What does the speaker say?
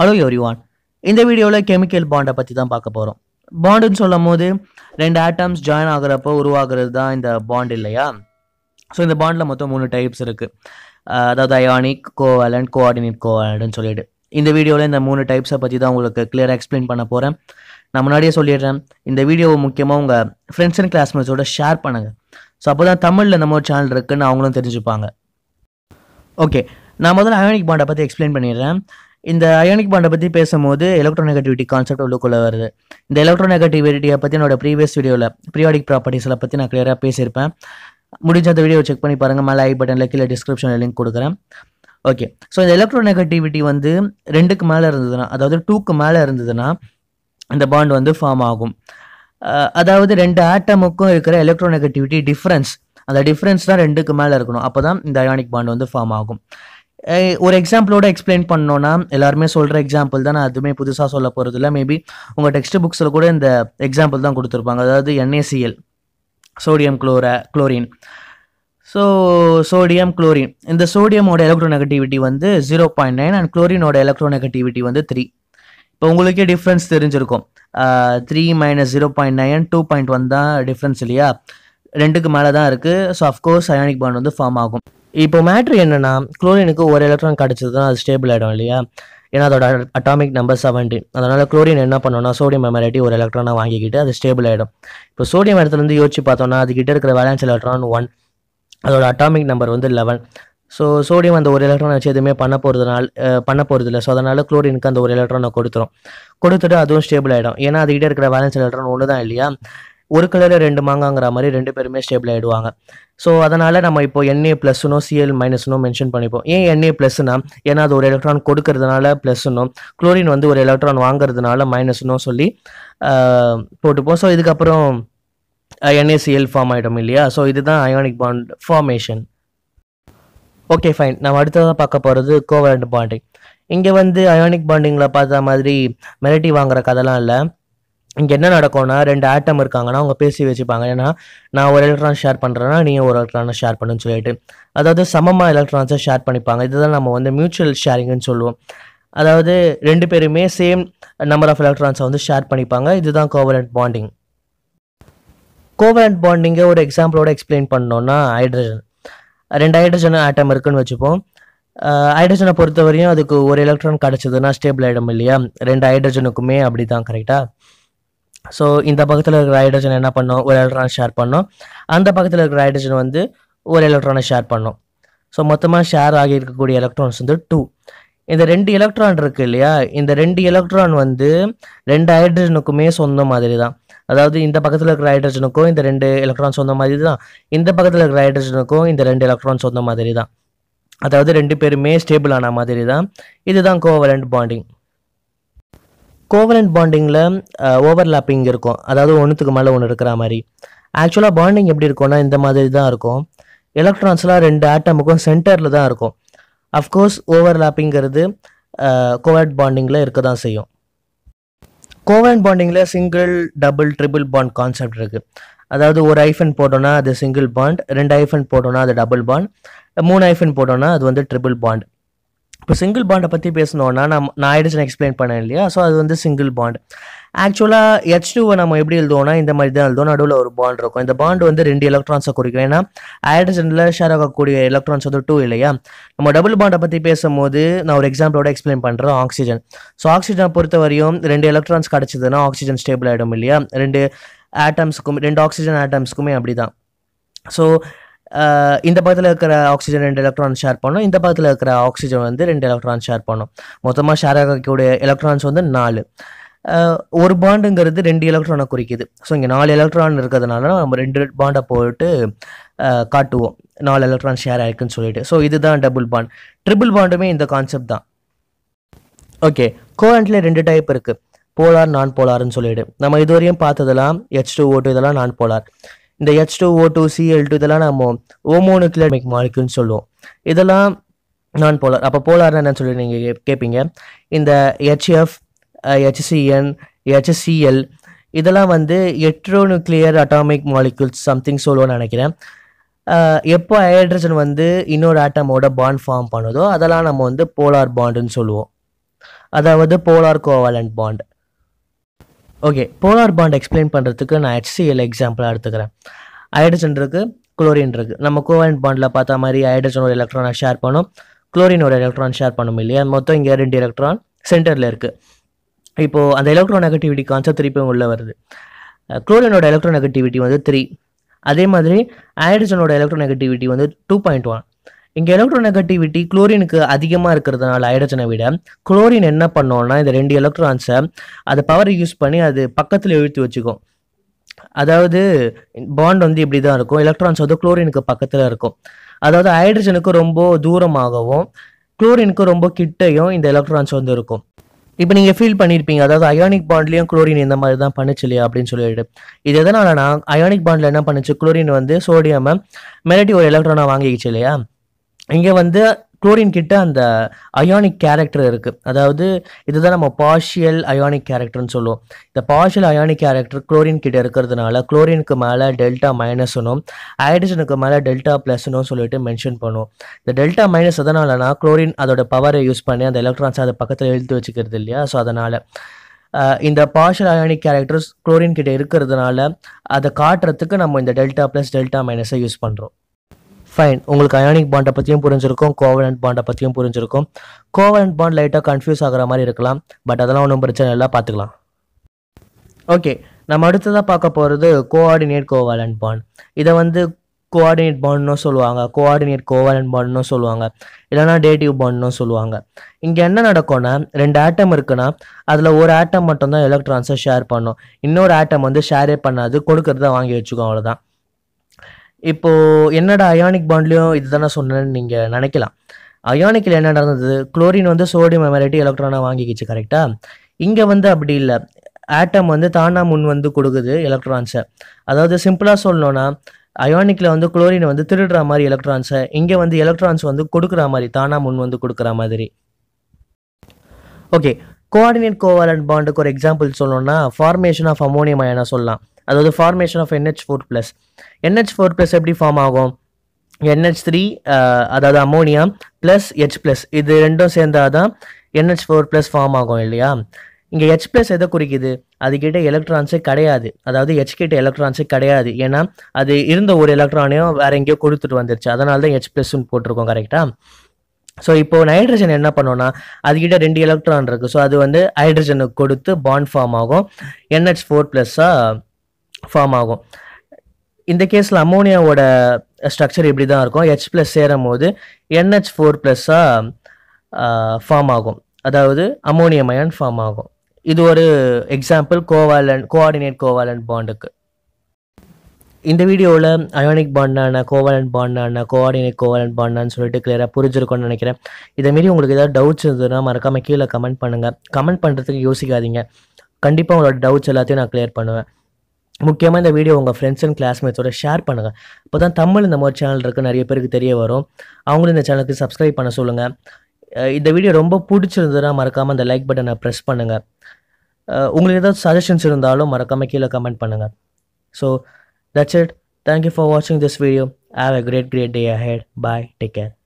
hello everyone இந்த வீடியோவில் chemical பாண்டை பற்றி தான் பார்க்க போகிறோம் பாண்டுன்னு சொல்லும் போது ரெண்டு ஆட்டம்ஸ் ஜாயின் ஆகிறப்போ உருவாகிறது தான் இந்த பாண்ட் இல்லையா ஸோ இந்த பாண்டில் மொத்தம் மூணு டைப்ஸ் இருக்குது அதாவது அயானிக் கோவேலண்ட் கோஆர்டினேட் கோவேலண்ட்னு சொல்லிட்டு இந்த வீடியோவில் இந்த மூணு டைப்ஸை பற்றி தான் உங்களுக்கு கிளியராக எக்ஸ்பிளைன் பண்ண போகிறேன் நான் முன்னாடியே சொல்லிடுறேன் இந்த வீடியோவை முக்கியமாக உங்கள் ஃப்ரெண்ட்ஸ் அண்ட் கிளாஸ்மேட்ஸோட ஷேர் பண்ணுங்கள் ஸோ அப்போ தான் தமிழில் நம்ம ஒரு சேனல் இருக்குதுன்னு அவங்களும் தெரிஞ்சுப்பாங்க ஓகே நான் முதல்ல அயோனிக் பாண்டை பற்றி எக்ஸ்பிளைன் பண்ணிடுறேன் இந்த அயோனிக் பாண்டை பற்றி பேசும்போது எலக்ட்ரோ நெகட்டிவிட்டி கான்செப்ட் உள்ளுக்குள்ளே வருது இந்த எலக்ட்ரோ நெகட்டிவிட்டியை பற்றி என்னோட ப்ரீவியஸ் வீடியோவில் பீரியாடிக் ப்ராப்பர்ட்டிஸில் பற்றி நான் கிளியராக பேசியிருப்பேன் முடிஞ்ச அந்த வீடியோ செக் பண்ணி பாருங்கள் மேலே ஐ பட்டனில் கீழே டிஸ்கிரிப்ஷனில் லிங்க் கொடுக்குறேன் ஓகே ஸோ இந்த நெகட்டிவிட்டி வந்து ரெண்டுக்கு மேலே இருந்ததுன்னா அதாவது டூக்கு மேலே இருந்ததுன்னா இந்த பாண்ட் வந்து ஃபார்ம் ஆகும் அதாவது ரெண்டு ஆட்டமுக்கும் இருக்கிற எலக்ட்ரோ நெகட்டிவிட்டி டிஃப்ரென்ஸ் அந்த டிஃப்ரென்ஸ் தான் ரெண்டுக்கு மேலே இருக்கணும் அப்போ தான் இந்த அயானிக் பாண்ட் வந்து ஃபார்ம் ஆகும் ஒரு எக்ஸாம்பிளோட எக்ஸ்பிளைன் பண்ணோன்னா எல்லாருமே சொல்கிற எக்ஸாம்பிள் தான் நான் அதுவுமே புதுசாக சொல்ல போகிறது இல்லை மேபி உங்கள் டெக்ஸ்ட் புக்ஸில் கூட இந்த எக்ஸாம்பிள் தான் கொடுத்துருப்பாங்க அதாவது என்ஏசிஎல் சோடியம் குளோர குளோரின் ஸோ சோடியம் குளோரின் இந்த சோடியமோட எலக்ட்ரோ நெகட்டிவிட்டி வந்து ஜீரோ பாயிண்ட் நைன் அண்ட் குளோரினோட எலக்ட்ரோ நெகட்டிவிட்டி வந்து த்ரீ இப்போ உங்களுக்கே டிஃப்ரென்ஸ் தெரிஞ்சிருக்கும் three minus zero point nine two point one தான் டிஃப்ரென்ஸ் இல்லையா ரெண்டுக்கு மேலே தான் இருக்குது ஸோ அஃப்கோர்ஸ் அயானிக் பாண்ட் வந்து ஃபார்ம் ஆகும் இப்போ மேட்ரு என்னென்னா குளோரினுக்கு ஒரு எலக்ட்ரான் தான் அது ஸ்டேபிள் ஆகிடும் இல்லையா ஏன்னா அதோட அட்டாமிக் நம்பர் செவன்டீன் அதனால் குளோரின் என்ன பண்ணோம்னா சோடியம் மெமரேட்டி ஒரு எலக்ட்ரானை வாங்கிக்கிட்டு அது ஸ்டேபிள் ஆகிடும் இப்போ சோடியம் இடத்துலேருந்து யோசிச்சு பார்த்தோம்னா அதுக்கிட்ட இருக்கிற வேலன்ஸ் எலக்ட்ரான் ஒன் அதோட அட்டாமிக் நம்பர் வந்து லெவன் ஸோ சோடியம் அந்த ஒரு எலக்ட்ரான் வச்சு எதுவுமே பண்ண போகிறதுனால பண்ண போகிறது இல்லை ஸோ அதனால் குளோரினுக்கு அந்த ஒரு எலக்ட்ரானை கொடுத்துரும் கொடுத்துட்டு அதுவும் ஸ்டேபிள் ஆகிடும் ஏன்னா அதுக்கிட்ட இருக்கிற வேலன்ஸ் எலக்ட்ரான் ஒன்று தான் இல்லையா ஒரு கலரில் ரெண்டு மாங்காங்கிற மாதிரி ரெண்டு பேருமே ஸ்டேபிள் ஆகிடுவாங்க ஸோ அதனால் நம்ம இப்போ என்ஏ ப்ளஸ்னோ சிஎல் மைனஸ்னோ மென்ஷன் பண்ணிப்போம் ஏன் என்ஏ ப்ளஸ்னா ஏன்னா அது ஒரு எலக்ட்ரான் கொடுக்கறதுனால ப்ளஸ்னோ குளோரின் வந்து ஒரு எலக்ட்ரான் வாங்குறதுனால மைனஸ்னோ சொல்லி போட்டுப்போம் ஸோ இதுக்கப்புறம் என்ஏசிஎல் ஃபார்ம் ஆகிடும் இல்லையா ஸோ இதுதான் ionic bond formation okay fine நம்ம அடுத்ததாக பார்க்க போகிறது கோவலண்ட் பாண்டிங் இங்கே வந்து அயோனிக் பாண்டிங்கில் பார்த்த மாதிரி மெரட்டி வாங்குற கதைலாம் இல்லை இங்கே என்ன நடக்கும்னா ரெண்டு ஆட்டம் இருக்காங்கன்னா அவங்க பேசி வச்சுப்பாங்க ஏன்னா நான் ஒரு எலக்ட்ரான் ஷேர் பண்ணுறேன்னா நீங்கள் ஒரு எலக்ட்ரானை ஷேர் பண்ணுன்னு சொல்லிட்டு அதாவது சமமாக எலக்ட்ரான்ஸை ஷேர் பண்ணிப்பாங்க இதுதான் நம்ம வந்து மியூச்சுவல் ஷேரிங்னு சொல்லுவோம் அதாவது ரெண்டு பேருமே சேம் நம்பர் ஆஃப் எலக்ட்ரான்ஸை வந்து ஷேர் பண்ணிப்பாங்க இதுதான் கோவலண்ட் பாண்டிங் கோவலண்ட் பாண்டிங்கை ஒரு எக்ஸாம்பிளோட எக்ஸ்பிளைன் பண்ணோன்னா ஹைட்ரஜன் ரெண்டு ஹைட்ரஜன் ஆட்டம் இருக்குன்னு வச்சுப்போம் ஹைட்ரஜனை பொறுத்த வரையும் அதுக்கு ஒரு எலக்ட்ரான் கிடச்சதுன்னா ஸ்டேபிள் ஆகிடும் இல்லையா ரெண்டு ஹைட்ரஜனுக்குமே அப்படி தான் கரெக்டாக ஸோ இந்த பக்கத்தில் இருக்கிற ஹைட்ரஜன் என்ன பண்ணோம் ஒரு எலக்ட்ரானை ஷேர் பண்ணோம் அந்த பக்கத்தில் இருக்கிற ஹைட்ரஜன் வந்து ஒரு எலக்ட்ரானை ஷேர் பண்ணோம் ஸோ மொத்தமாக ஷேர் ஆகி இருக்கக்கூடிய எலக்ட்ரான்ஸ் வந்து டூ இந்த ரெண்டு எலக்ட்ரான் இருக்கு இல்லையா இந்த ரெண்டு எலக்ட்ரான் வந்து ரெண்டு ஹைட்ரஜனுக்குமே சொந்த மாதிரி தான் அதாவது இந்த பக்கத்தில் இருக்கிற ஹைட்ரஜனுக்கும் இந்த ரெண்டு எலக்ட்ரான் சொந்த மாதிரி தான் இந்த பக்கத்தில் இருக்கிற ஹைட்ரஜனுக்கும் இந்த ரெண்டு எலக்ட்ரான் சொந்த மாதிரி தான் அதாவது ரெண்டு பேருமே ஸ்டேபிள் ஆன மாதிரி தான் இதுதான் கோவலண்ட் பாண்டிங் கோவலண்ட் பாண்டிங்கில் ஓவர்லாப்பிங் இருக்கும் அதாவது ஒன்றுத்துக்கு மேலே ஒன்று இருக்கிற மாதிரி ஆக்சுவலாக பாண்டிங் எப்படி இருக்கும்னா இந்த மாதிரி தான் இருக்கும் எலக்ட்ரான்ஸ்லாம் ரெண்டு ஆட்டமுக்கும் சென்டரில் தான் இருக்கும் அஃப்கோர்ஸ் ஓவர்லாப்பிங்கிறது கோவலண்ட் பாண்டிங்கில் இருக்க தான் செய்யும் கோவலண்ட் பாண்டிங்கில் single double triple bond concept இருக்குது அதாவது ஒரு ஐஃபன் போட்டோன்னா அது சிங்கிள் பாண்ட் ரெண்டு ஐஃபன் போட்டோன்னா அது டபுள் பாண்ட் மூணு ஐஃபன் போட்டோன்னா அது வந்து ட்ரிபிள் பாண்ட் இப்போ சிங்கிள் பாண்டை பற்றி பேசணுன்னா நான் நான் ஆயிடுச்சுன்னு எக்ஸ்பிளைன் பண்ணேன் இல்லையா ஸோ அது வந்து சிங்கிள் பாண்ட் ஆக்சுவலாக ஹெச் டூவை நம்ம எப்படி எழுதுவோம்னா இந்த மாதிரி தான் எழுதுவோம் நடுவில் ஒரு பாண்ட் இருக்கும் இந்த பாண்ட் வந்து ரெண்டு எலக்ட்ரான்ஸை குறிக்கும் ஏன்னா ஹைட்ரஜனில் ஷேர் ஆகக்கூடிய எலக்ட்ரான்ஸ் வந்து டூ இல்லையா நம்ம டபுள் பாண்டை பற்றி பேசும்போது நான் ஒரு எக்ஸாம்பிளோட எக்ஸ்பிளைன் பண்ணுறேன் ஆக்சிஜன் ஸோ ஆக்சிஜனை பொறுத்த வரையும் ரெண்டு எலக்ட்ரான்ஸ் கிடச்சிதுன்னா ஆக்சிஜன் ஸ்டேபிள் ஆகிடும் இல்லையா ரெண்டு ஆட்டம்ஸுக்கும் ரெண்டு ஆக்சிஜன் ஆட்டம்ஸுக்குமே அப்படி தான் ஸோ இந்த பக்கத்தில் இருக்கிற ஆக்சிஜன் ரெண்டு எலக்ட்ரான் ஷேர் பண்ணோம் இந்த பக்கத்தில் இருக்கிற ஆக்சிஜன் வந்து ரெண்டு எலக்ட்ரான் ஷேர் பண்ணும் மொத்தமாக ஷேர் ஆகக்கூடிய எலக்ட்ரான்ஸ் வந்து நாலு ஒரு பாண்டுங்கிறது ரெண்டு எலக்ட்ரானை குறிக்குது ஸோ இங்கே நாலு எலக்ட்ரான் இருக்கிறதுனால நம்ம ரெண்டு பாண்டை போட்டு காட்டுவோம் நாலு எலக்ட்ரான் ஷேர் ஆயிருக்குன்னு சொல்லிட்டு ஸோ இதுதான் டபுள் பாண்ட் ட்ரிபிள் பாண்டுமே இந்த கான்செப்ட் தான் ஓகே கோஆண்ட்ல ரெண்டு டைப் இருக்குது போலார் நான் போலார்னு சொல்லிவிடு நம்ம இதுவரையும் பார்த்ததெல்லாம் ஹெச் டூ ஓட்டு இதெல்லாம் நான் போலார் இந்த H two O two C L two இதெல்லாம் நம்ம ஓமோனுக்ளியமிக் மாலிகுல்னு சொல்லுவோம் இதெல்லாம் நான் போலார் அப்போ போலார்னா என்ன சொல்லி நீங்கள் கேட்பீங்க இந்த ஹெச்எஃப் ஹெச்சிஎன் ஹெச்சிஎல் இதெல்லாம் வந்து எட்ரோ அட்டாமிக் மாலிக்யூல்ஸ் சம்திங் சொல்லுவோன்னு நினைக்கிறேன் எப்போ ஹைட்ரஜன் வந்து இன்னொரு ஆட்டமோட பாண்ட் ஃபார்ம் பண்ணுதோ அதெல்லாம் நம்ம வந்து போலார் பாண்டுன்னு சொல்லுவோம் அதாவது polar covalent bond okay polar bond explain பண்ணுறதுக்கு நான் ஹெச்சிஎல் எக்ஸாம்பிளாக எடுத்துக்கிறேன் ஹைட்ரஜன் இருக்குது குளோரின் இருக்குது நம்ம கோவலண்ட் பாண்டில் பார்த்த மாதிரி ஹைட்ரஜன் ஒரு எலக்ட்ரானை ஷேர் பண்ணும் குளோரின் ஒரு எலக்ட்ரான் ஷேர் பண்ணும் இல்லையா மொத்தம் இங்கே ரெண்டு எலக்ட்ரான் சென்டரில் இருக்குது இப்போது அந்த எலக்ட்ரோ நெகட்டிவிட்டி கான்செப்ட் திருப்பி உள்ளே வருது குளோரினோட எலக்ட்ரோ நெகட்டிவிட்டி வந்து த்ரீ அதே மாதிரி ஹைட்ரஜனோட எலக்ட்ரோ நெகட்டிவிட்டி வந்து டூ பாயிண்ட் ஒன் இங்கே எலக்ட்ரோ நெகட்டிவிட்டி குளோரினுக்கு அதிகமாக இருக்கிறதுனால ஹைட்ரஜனை விட குளோரின் என்ன பண்ணோன்னா இந்த ரெண்டு எலக்ட்ரான்ஸை அதை பவரை யூஸ் பண்ணி அது பக்கத்தில் இழுத்து வச்சுக்கும் அதாவது பாண்ட் வந்து இப்படி தான் இருக்கும் எலக்ட்ரான்ஸ் வந்து குளோரினுக்கு பக்கத்தில் இருக்கும் அதாவது ஹைட்ரஜனுக்கு ரொம்ப தூரமாகவும் குளோரினுக்கு ரொம்ப கிட்டையும் இந்த எலக்ட்ரான்ஸ் வந்து இருக்கும் இப்போ நீங்கள் ஃபீல் பண்ணியிருப்பீங்க அதாவது அயானிக் பாண்ட்லேயும் குளோரின் இந்த மாதிரி தான் பண்ணுச்சு இல்லையா அப்படின்னு சொல்லிட்டு இது எதனாலனா அயானிக் பாண்டில் என்ன பண்ணுச்சு குளோரின் வந்து சோடியம் மிரட்டி ஒரு எலக்ட்ரானை வாங்கிக்கிச்சு இல்லையா இங்கே வந்து குளோரின் கிட்ட அந்த அயானிக் கேரக்டர் இருக்குது அதாவது இதுதான் நம்ம பார்ஷியல் அயானிக் கேரக்டர்னு சொல்லுவோம் இந்த பார்ஷியல் அயானிக் கேரக்டர் குளோரின் கிட்ட இருக்கிறதுனால குளோரினுக்கு மேலே டெல்டா மைனஸ்னும் ஹைட்ரஜனுக்கு மேலே டெல்டா ப்ளஸ்னும் சொல்லிட்டு மென்ஷன் பண்ணுவோம் இந்த டெல்டா மைனஸ் எதனாலனா குளோரின் அதோட பவரை யூஸ் பண்ணி அந்த எலக்ட்ரான்ஸ் அதை பக்கத்தில் எழுத்து வச்சுக்கிறது இல்லையா ஸோ அதனால் இந்த பார்ஷியல் அயானிக் கேரக்டர்ஸ் குளோரின் கிட்ட இருக்கிறதுனால அதை காட்டுறதுக்கு நம்ம இந்த டெல்டா ப்ளஸ் டெல்டா மைனஸை யூஸ் பண்ணுறோம் ஃபைன் உங்களுக்கு அயானிக் பாண்டை பற்றியும் புரிஞ்சிருக்கும் கோவலண்ட் பாண்டை பற்றியும் புரிஞ்சிருக்கும் கோவலண்ட் பாண்ட் லைட்டாக கன்ஃபியூஸ் ஆகிற மாதிரி இருக்கலாம் பட் அதெல்லாம் ஒன்றும் பிரச்சனை இல்லை பார்த்துக்கலாம் ஓகே நம்ம அடுத்ததாக பார்க்க போகிறது கோஆர்டினேட் கோவலண்ட் பாண்ட் இதை வந்து கோஆர்டினேட் பாண்ட்னும் சொல்லுவாங்க கோஆர்டினேட் கோவலண்ட் பாண்ட்னும் சொல்லுவாங்க இல்லைனா டேட்டிவ் பாண்ட்னும் சொல்லுவாங்க இங்கே என்ன நடக்கும்னா ரெண்டு ஆட்டம் இருக்குன்னா அதில் ஒரு ஆட்டம் மட்டும்தான் எலக்ட்ரான்ஸை ஷேர் பண்ணும் இன்னொரு ஆட்டம் வந்து ஷேரே பண்ணாது கொடுக்கறத வாங்கி வச்சுக்கோ அவ்வளோதான் இப்போது என்னடா அயானிக் பாண்ட்லேயும் தானே சொன்னேன்னு நீங்கள் நினைக்கலாம் அயானிக்கில் என்ன நடந்தது குளோரின் வந்து சோடியம் எமரைட்டு எலக்ட்ரானை வாங்கிக்கிச்சு கரெக்டாக இங்கே வந்து அப்படி இல்லை ஆட்டம் வந்து தானாக முன் வந்து கொடுக்குது எலக்ட்ரான்ஸை அதாவது சிம்பிளாக சொல்லணும்னா அயானிக்கில் வந்து குளோரினை வந்து திருடுற மாதிரி எலக்ட்ரான்ஸை இங்கே வந்து எலக்ட்ரான்ஸ் வந்து கொடுக்குற மாதிரி தானாக முன் வந்து கொடுக்குற மாதிரி ஓகே கோஆர்டினேட் கோவாலண்ட் பாண்டுக்கு ஒரு எக்ஸாம்பிள் சொல்லணும்னா ஃபார்மேஷன் ஆஃப் அமோனியம் அயனை சொல்லலாம் அதாவது formation of N H four plus N H four plus எப்படி ஃபார்ம் ஆகும் என்ஹெச் த்ரீ அதாவது அமோனியா ப்ளஸ் ஹெச் ப்ளஸ் இது ரெண்டும் சேர்ந்தால் தான் என்ஹெச் ஃபோர் ப்ளஸ் ஃபார்ம் ஆகும் இல்லையா இங்கே ஹெச் ப்ளஸ் எதை குறிக்குது அதுக்கிட்ட எலக்ட்ரான்ஸே கிடையாது அதாவது ஹெச் கிட்ட எலக்ட்ரான்ஸே கிடையாது ஏன்னா அது இருந்த ஒரு எலக்ட்ரானையும் வேற எங்கேயோ கொடுத்துட்டு வந்துருச்சு அதனால தான் ஹெச் ப்ளஸ்ன்னு போட்டிருக்கோம் கரெக்டாக ஸோ இப்போ நைட்ரஜன் என்ன பண்ணோம்னா அதுக்கிட்ட ரெண்டு எலக்ட்ரான் இருக்குது ஸோ அது வந்து ஹைட்ரஜனுக்கு கொடுத்து பாண்ட் ஃபார்ம் ஆகும் என்ஹெச் ஃபோர் ப்ளஸ்ஸாக ஃபார்ம் ஆகும் இந்த கேஸில் அமோனியாவோட ஸ்ட்ரக்சர் இப்படி தான் இருக்கும் ஹெச் ப்ளஸ் சேரும் போது என்ஹெச் ஃபோர் ப்ளஸ்ஸாக ஃபார்ம் ஆகும் அதாவது அமோனியம் அயன் ஃபார்ம் ஆகும் இது ஒரு எக்ஸாம்பிள் கோவாலன் கோஆர்டினேட் கோவாலன் பாண்டுக்கு இந்த வீடியோவில் அயோனிக் பாண்டான கோவாலன் பாண்டான கோஆர்டினேட் கோவாலன் பாண்டான்னு சொல்லிட்டு கிளியராக புரிஞ்சிருக்கோன்னு நினைக்கிறேன் இதேமாரி உங்களுக்கு ஏதாவது டவுட்ஸ் இருந்ததுன்னா மறக்காமல் கீழே கமெண்ட் பண்ணுங்கள் கமெண்ட் பண்ணுறதுக்கு யோசிக்காதீங்க கண்டிப்பாக உங்களோட டவுட்ஸ் எல்லாத்தையும் நான் கிளியர் பண்ணுவேன் முக்கியமாக இந்த வீடியோ உங்கள் ஃப்ரெண்ட்ஸ் அண்ட் கிளாஸ்மேட்ஸோட ஷேர் பண்ணுங்கள் இப்போ தான் தமிழ் இந்த மாதிரி சேனல் இருக்குது நிறைய பேருக்கு தெரிய வரும் அவங்களும் இந்த சேனலுக்கு சப்ஸ்கிரைப் பண்ண சொல்லுங்கள் இந்த வீடியோ ரொம்ப பிடிச்சிருந்ததுன்னா மறக்காமல் அந்த லைக் பட்டனை ப்ரெஸ் பண்ணுங்கள் உங்களுக்கு ஏதாவது சஜஷன்ஸ் இருந்தாலும் மறக்காமல் கீழே கமெண்ட் பண்ணுங்கள் so that's it thank you for வாட்சிங் this video have a great great day ஹெட் பாய் டேக் கேர்